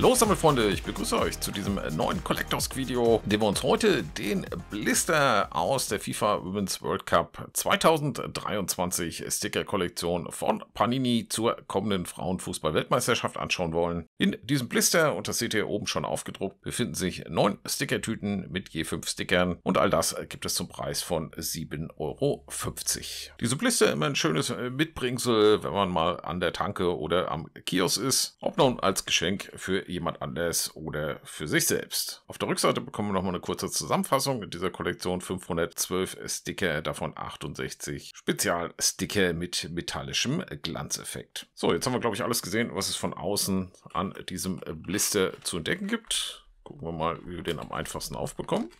Hallo Sammelfreunde, ich begrüße euch zu diesem äh, neuen Collectors-Video, in dem wir uns heute den Blister aus der FIFA Women's World Cup 2023 Sticker-Kollektion von Panini zur kommenden Frauenfußball-Weltmeisterschaft anschauen wollen. In diesem Blister, und das seht ihr oben schon aufgedruckt, befinden sich neun Stickertüten mit je fünf Stickern und all das gibt es zum Preis von 7,50 Euro. Diese Blister immer ein schönes äh, Mitbringsel, wenn man mal an der Tanke oder am Kiosk ist, ob nun als Geschenk für jemand anders oder für sich selbst. Auf der Rückseite bekommen wir nochmal eine kurze Zusammenfassung in dieser Kollektion 512 Sticker, davon 68 Spezialsticker mit metallischem Glanzeffekt. So, jetzt haben wir glaube ich alles gesehen, was es von außen an diesem Blister zu entdecken gibt. Gucken wir mal, wie wir den am einfachsten aufbekommen.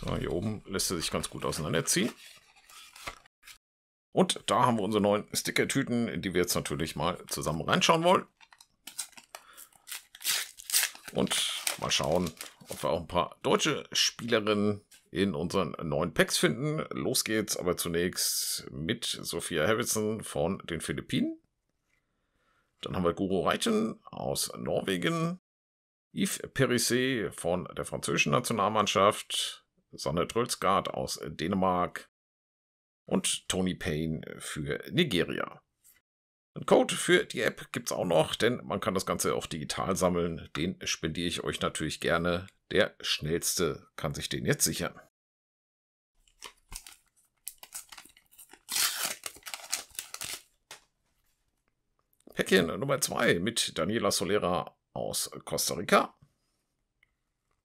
So, hier oben lässt er sich ganz gut auseinanderziehen. Und da haben wir unsere neuen Sticker-Tüten, in die wir jetzt natürlich mal zusammen reinschauen wollen. Und mal schauen, ob wir auch ein paar deutsche Spielerinnen in unseren neuen Packs finden. Los geht's aber zunächst mit Sophia Harrison von den Philippinen. Dann haben wir Guru Reiten aus Norwegen. Yves Perissé von der französischen Nationalmannschaft. Sanne Trölsgaard aus Dänemark und Tony Payne für Nigeria. Ein Code für die App gibt es auch noch, denn man kann das Ganze auch digital sammeln. Den spendiere ich euch natürlich gerne. Der schnellste kann sich den jetzt sichern. Päckchen Nummer 2 mit Daniela Solera aus Costa Rica.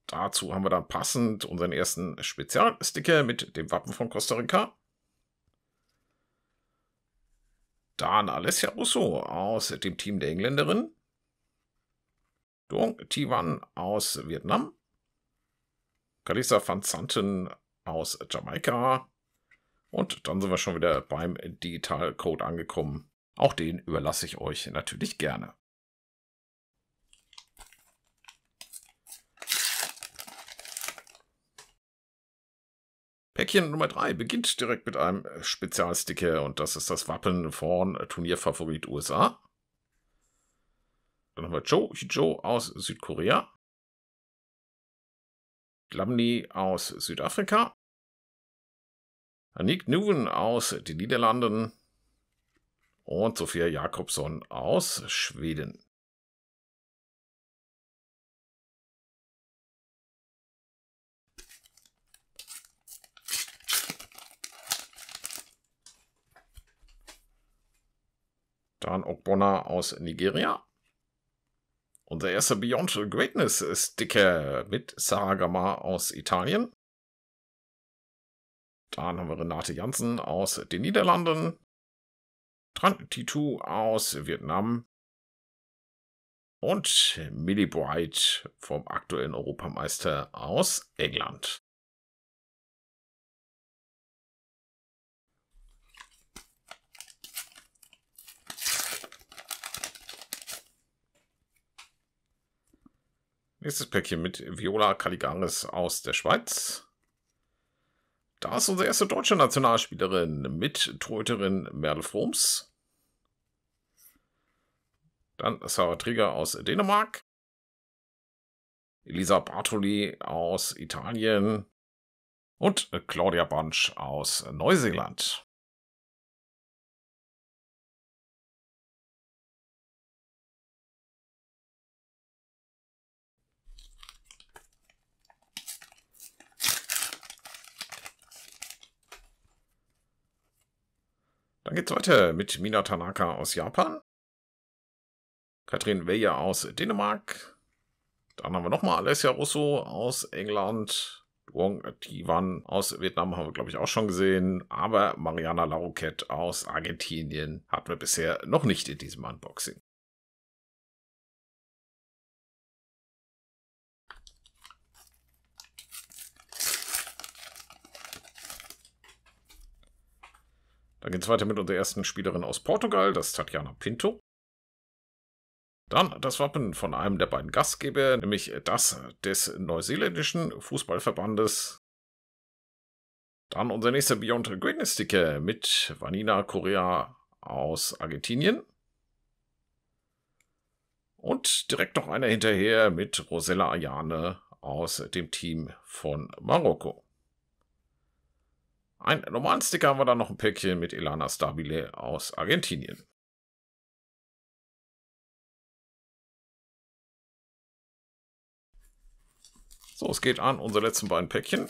Dazu haben wir dann passend unseren ersten Spezialsticker mit dem Wappen von Costa Rica. Dann Alessia Russo aus dem Team der Engländerin. Dong Tiwan aus Vietnam. Kalisa van Zanten aus Jamaika. Und dann sind wir schon wieder beim Digitalcode angekommen. Auch den überlasse ich euch natürlich gerne. Päckchen Nummer 3 beginnt direkt mit einem äh, Spezialsticker und das ist das Wappen von äh, Turnierfavorit USA. Dann haben wir Cho Hijo aus Südkorea. Lamni aus Südafrika. Anik Nuven aus den Niederlanden. Und Sophia Jakobsson aus Schweden. Dann Ogbonna aus Nigeria. Unser erster Beyond Greatness Sticker mit Sarah Gamma aus Italien. Dann haben wir Renate Janssen aus den Niederlanden. Tran Titu aus Vietnam. Und Millie Bright vom aktuellen Europameister aus England. Nächstes Päckchen mit Viola Caligaris aus der Schweiz. Da ist unsere erste deutsche Nationalspielerin mit Tröterin Merle Froms. Dann Sarah Trigger aus Dänemark. Elisa Bartoli aus Italien. Und Claudia Bunch aus Neuseeland. Dann geht's weiter mit Mina Tanaka aus Japan. Katrin Weyer aus Dänemark. Dann haben wir nochmal Alessia Russo aus England. Wong Tiwan aus Vietnam haben wir, glaube ich, auch schon gesehen. Aber Mariana Larouquette aus Argentinien hatten wir bisher noch nicht in diesem Unboxing. Dann geht es weiter mit unserer ersten Spielerin aus Portugal, das ist Tatjana Pinto. Dann das Wappen von einem der beiden Gastgeber, nämlich das des neuseeländischen Fußballverbandes. Dann unser nächster Beyond Greatness Sticker mit Vanina Korea aus Argentinien. Und direkt noch einer hinterher mit Rosella Ayane aus dem Team von Marokko. Ein Sticker haben wir dann noch ein Päckchen mit Elana Stabile aus Argentinien. So, es geht an unsere letzten beiden Päckchen.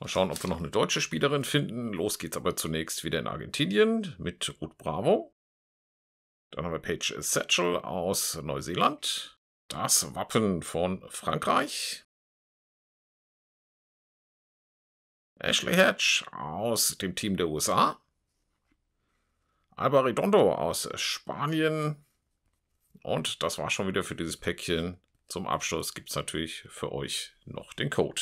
Mal schauen, ob wir noch eine deutsche Spielerin finden. Los geht's aber zunächst wieder in Argentinien mit Ruth Bravo. Dann haben wir Paige Satchel aus Neuseeland. Das Wappen von Frankreich. Ashley Hatch aus dem Team der USA, Alba Redondo aus Spanien. Und das war schon wieder für dieses Päckchen. Zum Abschluss gibt es natürlich für euch noch den Code.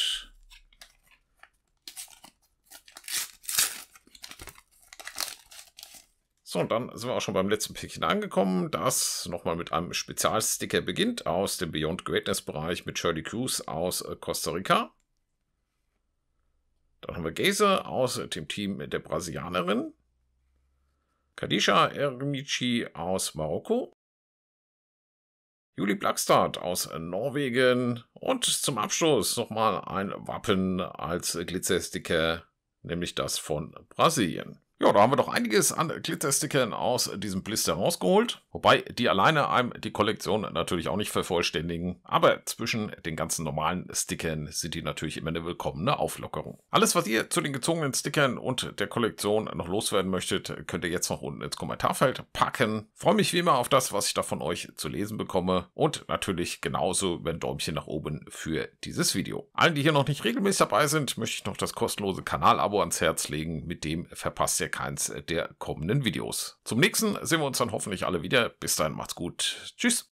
So, und dann sind wir auch schon beim letzten Päckchen angekommen, das nochmal mit einem Spezialsticker beginnt aus dem Beyond Greatness Bereich mit Shirley Cruz aus äh, Costa Rica. Dann haben wir Gese aus dem Team der Brasilianerin. Kadisha Ermici aus Marokko. Juli Blackstart aus Norwegen. Und zum Abschluss nochmal ein Wappen als Glitzersticker, nämlich das von Brasilien. Ja, da haben wir doch einiges an Glitzerstickern aus diesem Blister rausgeholt. Wobei die alleine einem die Kollektion natürlich auch nicht vervollständigen. Aber zwischen den ganzen normalen Stickern sind die natürlich immer eine willkommene Auflockerung. Alles, was ihr zu den gezogenen Stickern und der Kollektion noch loswerden möchtet, könnt ihr jetzt noch unten ins Kommentarfeld packen. Freue mich wie immer auf das, was ich da von euch zu lesen bekomme. Und natürlich genauso über ein Däumchen nach oben für dieses Video. Allen, die hier noch nicht regelmäßig dabei sind, möchte ich noch das kostenlose Kanalabo ans Herz legen. Mit dem verpasst ihr ihr keins der kommenden Videos. Zum nächsten sehen wir uns dann hoffentlich alle wieder. Bis dahin macht's gut. Tschüss.